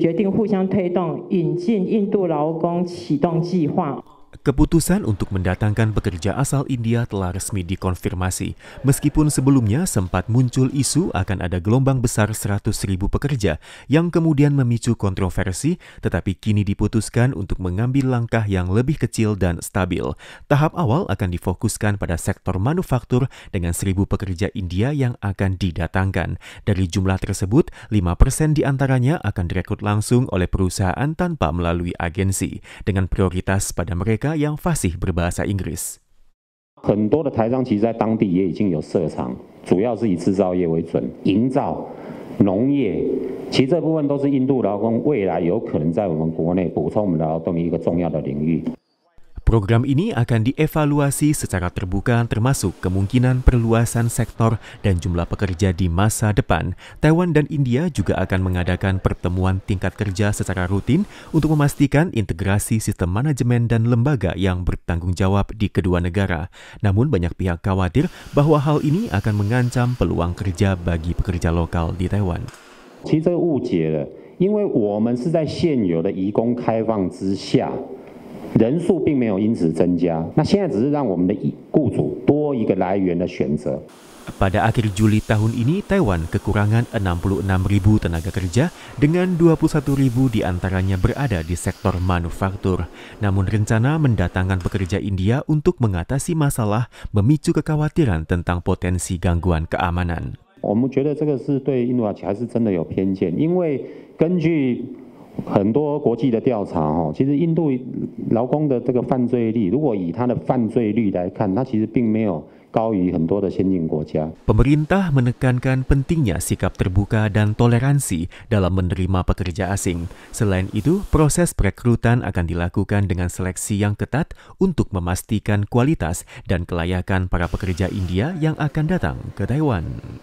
决定互相推动引进印度劳工启动计划。Keputusan untuk mendatangkan pekerja asal India telah resmi dikonfirmasi, meskipun sebelumnya sempat muncul isu akan ada gelombang besar 100 pekerja yang kemudian memicu kontroversi, tetapi kini diputuskan untuk mengambil langkah yang lebih kecil dan stabil. Tahap awal akan difokuskan pada sektor manufaktur dengan 1000 pekerja India yang akan didatangkan. Dari jumlah tersebut, 5% diantaranya akan direkrut langsung oleh perusahaan tanpa melalui agensi, dengan prioritas pada mereka 很多的台商其实在当地也已经有设厂，主要是以制造业为准，营造农业，其实这部分都是印度劳工未来有可能在我们国内补充我们的劳动力一个重要的领域。Program ini akan dievaluasi secara terbuka termasuk kemungkinan perluasan sektor dan jumlah pekerja di masa depan. Taiwan dan India juga akan mengadakan pertemuan tingkat kerja secara rutin untuk memastikan integrasi sistem manajemen dan lembaga yang bertanggung jawab di kedua negara. Namun banyak pihak khawatir bahwa hal ini akan mengancam peluang kerja bagi pekerja lokal di Taiwan. 人数并没有因此增加。那现在只是让我们的雇主多一个来源的选择。Pada akhir Juli tahun ini, Taiwan kekurangan 66.000 tenaga kerja dengan 21.000 diantaranya berada di sektor manufaktur. Namun rencana mendatangkan pekerja India untuk mengatasi masalah memicu kekhawatiran tentang potensi gangguan keamanan. 我们觉得这个是对印度还是真的有偏见，因为根据 Pemerintah menekankan pentingnya sikap terbuka dan toleransi dalam menerima pekerja asing. Selain itu, proses perekrutan akan dilakukan dengan seleksi yang ketat untuk memastikan kualitas dan kelayakan para pekerja India yang akan datang ke Taiwan.